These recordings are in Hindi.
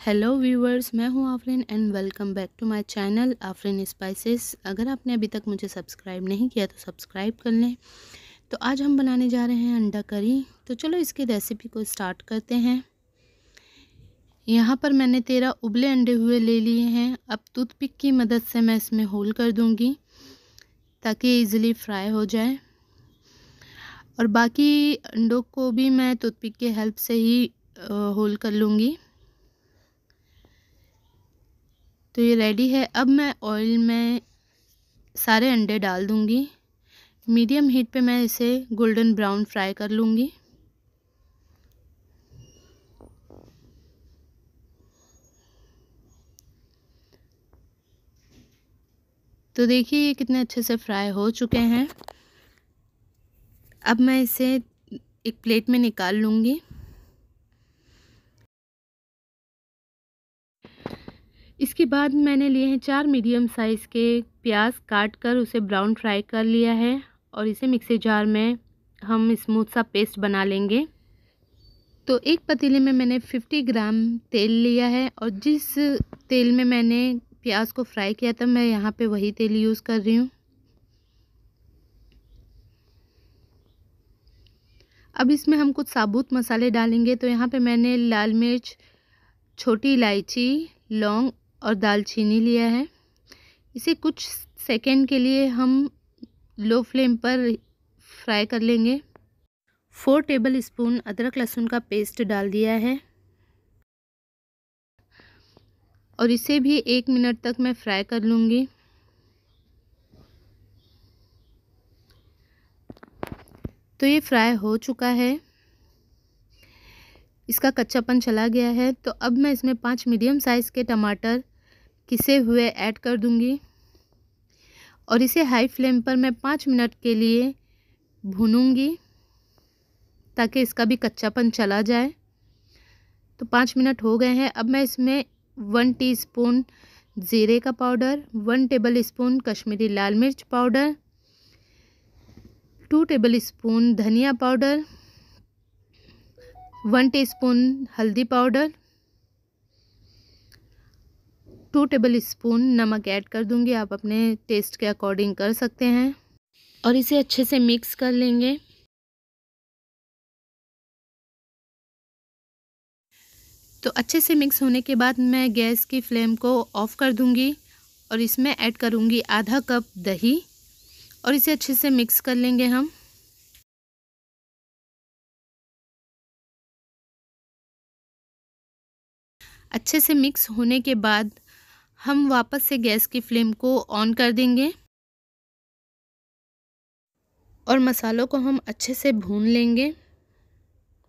हेलो व्यूवर्स मैं हूं Afreen and welcome back to my channel Afreen spices अगर आपने अभी तक मुझे सब्सक्राइब नहीं किया तो सब्सक्राइब कर लें तो आज हम बनाने जा रहे हैं अंडा करी तो चलो इसकी रेसिपी को स्टार्ट करते हैं यहाँ पर मैंने तेरह उबले अंडे हुए ले लिए हैं अब टूथपिक की मदद से मैं इसमें होल कर दूँगी ताकि ईज़िली फ्राई हो जाए और बाकी अंडों को भी मैं टूथपिक के हेल्प से ही होल कर लूँगी तो ये रेडी है अब मैं ऑयल में सारे अंडे डाल दूँगी मीडियम हीट पे मैं इसे गोल्डन ब्राउन फ्राई कर लूँगी तो देखिए ये कितने अच्छे से फ्राई हो चुके हैं अब मैं इसे एक प्लेट में निकाल लूँगी इसके बाद मैंने लिए हैं चार मीडियम साइज़ के प्याज काट कर उसे ब्राउन फ्राई कर लिया है और इसे मिक्सी जार में हम स्मूथ सा पेस्ट बना लेंगे तो एक पतीले में मैंने 50 ग्राम तेल लिया है और जिस तेल में मैंने प्याज को फ्राई किया था मैं यहाँ पे वही तेल यूज़ कर रही हूँ अब इसमें हम कुछ साबुत मसाले डालेंगे तो यहाँ पे मैंने लाल मिर्च छोटी इलायची लौंग और दालचीनी लिया है इसे कुछ सेकेंड के लिए हम लो फ्लेम पर फ्राई कर लेंगे फोर टेबल स्पून अदरक लहसुन का पेस्ट डाल दिया है और इसे भी एक मिनट तक मैं फ्राई कर लूँगी तो ये फ्राई हो चुका है इसका कच्चापन चला गया है तो अब मैं इसमें पाँच मीडियम साइज़ के टमाटर किसे हुए ऐड कर दूंगी और इसे हाई फ्लेम पर मैं पाँच मिनट के लिए भूनूंगी ताकि इसका भी कच्चापन चला जाए तो पाँच मिनट हो गए हैं अब मैं इसमें वन टीस्पून ज़ीरे का powder one tablespoon Kashmiri लाल मिर्च पाउडर टू टेबल स्पून धनिया पाउडर वन टीस्पून हल्दी पाउडर टू टेबल स्पून नमक ऐड कर दूंगी आप अपने टेस्ट के अकॉर्डिंग कर सकते हैं और इसे अच्छे से मिक्स कर लेंगे तो अच्छे से मिक्स होने के बाद मैं गैस की फ्लेम को ऑफ़ कर दूंगी और इसमें ऐड करूंगी आधा कप दही और इसे अच्छे से मिक्स कर लेंगे हम अच्छे से मिक्स होने के बाद हम वापस से गैस की फ्लेम को ऑन कर देंगे और मसालों को हम अच्छे से भून लेंगे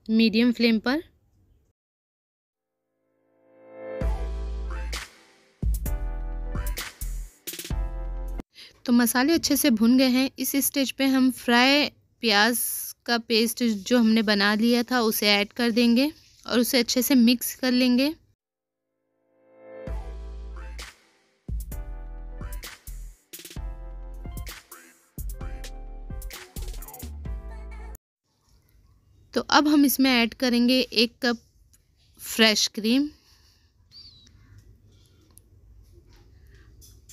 मीडियम फ्लेम पर तो मसाले अच्छे से भुन गए हैं इस स्टेज पे हम फ्राई प्याज का पेस्ट जो हमने बना लिया था उसे ऐड कर देंगे और उसे अच्छे से मिक्स कर लेंगे तो अब हम इसमें ऐड करेंगे एक कप फ्रेश क्रीम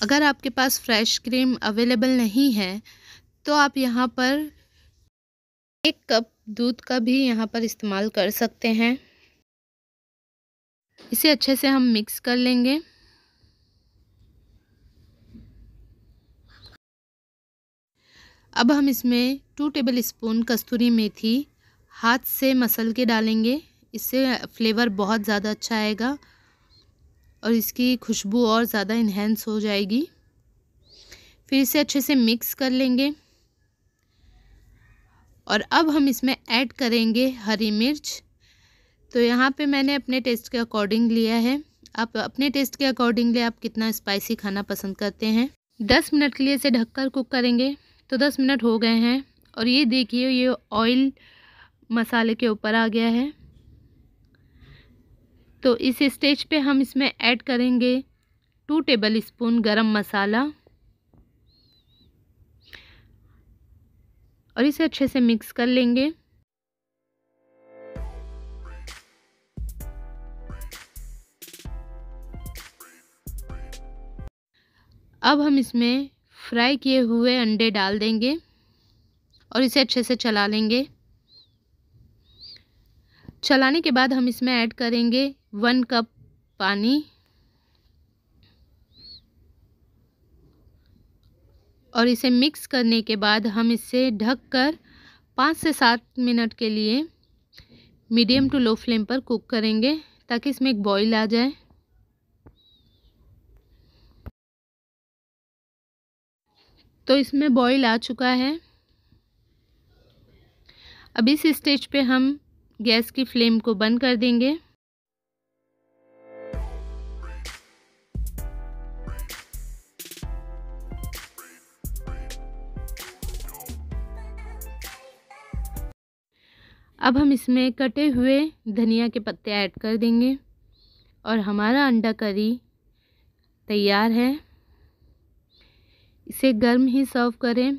अगर आपके पास फ्रेश क्रीम अवेलेबल नहीं है तो आप यहाँ पर एक कप दूध का भी यहाँ पर इस्तेमाल कर सकते हैं इसे अच्छे से हम मिक्स कर लेंगे अब हम इसमें टू टेबल स्पून कस्तूरी मेथी हाथ से मसल के डालेंगे इससे फ्लेवर बहुत ज़्यादा अच्छा आएगा और इसकी खुशबू और ज़्यादा इन्हेंस हो जाएगी फिर इसे अच्छे से मिक्स कर लेंगे और अब हम इसमें ऐड करेंगे हरी मिर्च तो यहाँ पे मैंने अपने टेस्ट के अकॉर्डिंग लिया है आप अपने टेस्ट के अकॉर्डिंगली आप कितना स्पाइसी खाना पसंद करते हैं दस मिनट के लिए इसे ढककर कुक करेंगे तो दस मिनट हो गए हैं और ये देखिए ये ऑयल मसाले के ऊपर आ गया है तो इस स्टेज पे हम इसमें ऐड करेंगे टू टेबल स्पून गर्म मसाला और इसे अच्छे से मिक्स कर लेंगे अब हम इसमें फ्राई किए हुए अंडे डाल देंगे और इसे अच्छे से चला लेंगे चलाने के बाद हम इसमें ऐड करेंगे वन कप पानी और इसे मिक्स करने के बाद हम इसे ढककर पाँच से सात मिनट के लिए मीडियम टू लो फ्लेम पर कुक करेंगे ताकि इसमें एक बॉईल आ जाए तो इसमें बॉईल आ चुका है अब इस स्टेज पे हम गैस की फ्लेम को बंद कर देंगे अब हम इसमें कटे हुए धनिया के पत्ते ऐड कर देंगे और हमारा अंडा करी तैयार है इसे गर्म ही सर्व करें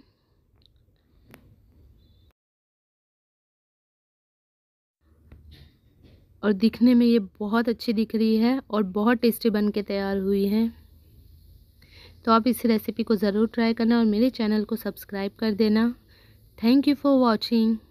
और दिखने में ये बहुत अच्छी दिख रही है और बहुत टेस्टी बन के तैयार हुई है तो आप इस रेसिपी को ज़रूर ट्राई करना और मेरे चैनल को सब्सक्राइब कर देना थैंक यू फॉर वॉचिंग